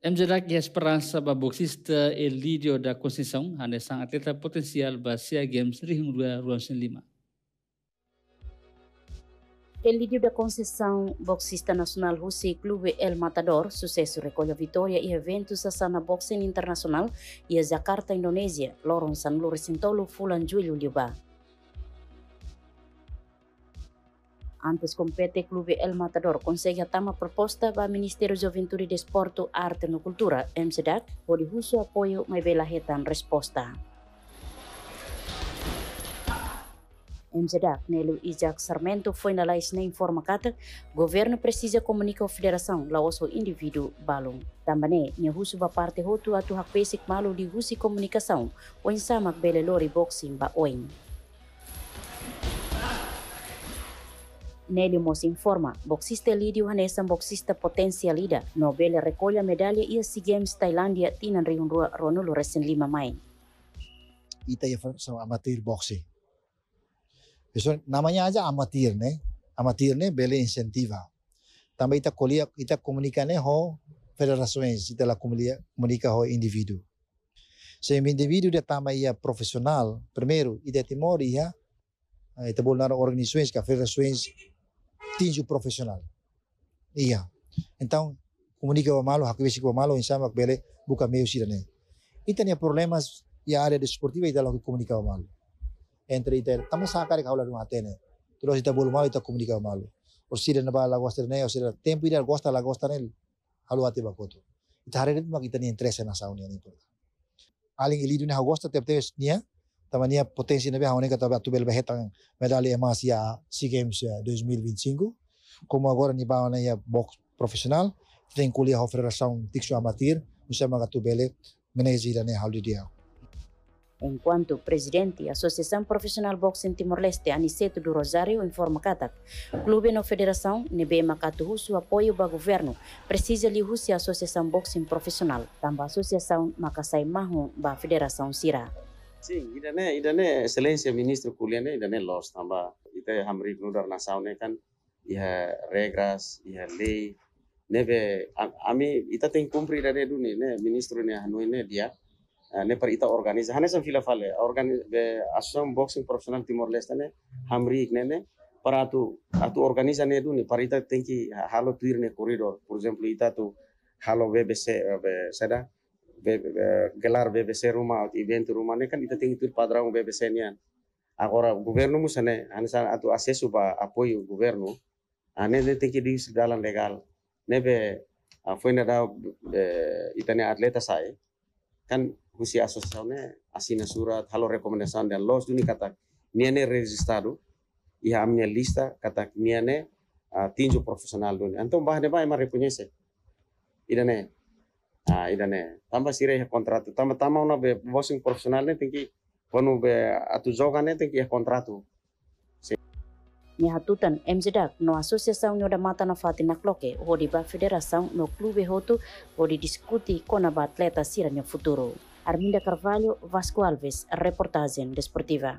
MZDAC e Esperança ba boxista Elídio é da Conceição, anessang atleta potensial ba SEA Games Rio 2025. Elídio da Conceição, boxista nacional russo e clube El Matador, sucesso recolhe vitória e eventos a Sana Boxing Internacional e a Jakarta, Indonésia, Loron San Luis Sintolo, Fulan Julio Liubá. Antes compete Clube El Matador consegue tama proposta para Ministerio da Juventude, Desporto, Arte e Cultura, MCDAC, onde o apoio mais bela hetan resposta. MZDAC, Nelo Isaac Sarmento, foi na lais na informa kata, governo precisa comunicar a federação laos o indivíduo balum. Tambane, ne husu ba parte hotu atu hak basic malu di husi comunicação, oin samak bele lori boxing ba oin. mos informa, boxista lidio hanesan boxista potencia lida, Nobel recolha medalha e si Games tina tinan rua ronulu resen lima main Ita ya so amatir boxing. Besok namanya aja amatir ne, amatir ne bele insentiva. Tambah ita kuliah ita komunikane ho federações, ita la komunika ho individu, Se individu dia de tamanho profesional primeiro, e timor ia, ita e bolnar organizações, que federações tinjo profesional. Iya. Então, comunica o malo, hakibisi com malo, insama bele buka meio sirane. Itania problemas e a área desportiva e dalo que comunica o malo. Entre iter, tamo sakare de no atene. se está bolo malo está comunica o malo. O sirane ba la gosta ne, o sirane tempo ira gosta la gosta ne. Halu ate bakoto. Itare ritma kitani interesse na sauni ani porta. Aling ilidu ne ha gosta teptes nia. Tavania potensi na honeca tava tubel behetang medalha emasya SEA Games 2025, como agora ni bawa na box profissional, tem kuliah federação tixo amatir, usa tu tubele menezira ne haulidia. Enquanto presidente, a Associação Profissional Boxing Timor-Leste, Aniceto do Rosário, informa Catac. Clube na Federação, Nebe Macatu, Russo, apoio o governo, precisa lhe a Associação Boxing Profissional, também a Associação Macassai Marrom, da Federação Sirá. ಇದನ್ನೇ ಇದನ್ನೇ ಸಲಹೆ ಮಿನಿಸ್ಟ್ರ್ ಕೂಲಿಯನ್ನೇ ಇದನ್ನೇ loss hamri ಇದೆ ಹಮ್ರಿ ನೂಡರ್ ನಸಾವನೆ kan, ಇಹ ರೇಗ್ರಾಸ್ ಇಹ ಲೇ nebe ami ita ting kumpri dari dunia ne ministru ne hanoi ne dia eh, ne per ita organisa, hane sam fila fale organize be asom boxing profesional timor leste ne hamri ne ne per atu atu organisa ne dunia per ita tengki halo tuir ne koridor for example ita tu halo eh, be be se be sada gelar BBC rumah atau event rumah ini kan tinggi itu padra um BBC nian agora ah, governo musane sana atau acesso ba apoio governo ane ah, de tinggi di dalam legal nebe ah, foi na da itane atleta saya, kan husi asosiasione asina surat halo rekomendasi dan los duni kata niane registrado ia amnya lista kata niane tinju profesional duni antum bahne ba ema reconhece idane Ah, idane. Tamba sire kontratu. Tambah tamba una be bosing profesional ne tinggi. konu be atu zoga ne tinggi kontratu. Ni hatutan Dark no asociação nyoda mata na fati na cloque, di ba federação no clube hotu, di diskuti kona ba atleta sira futuro. Arminda Carvalho, Vasco Alves, reportagem desportiva.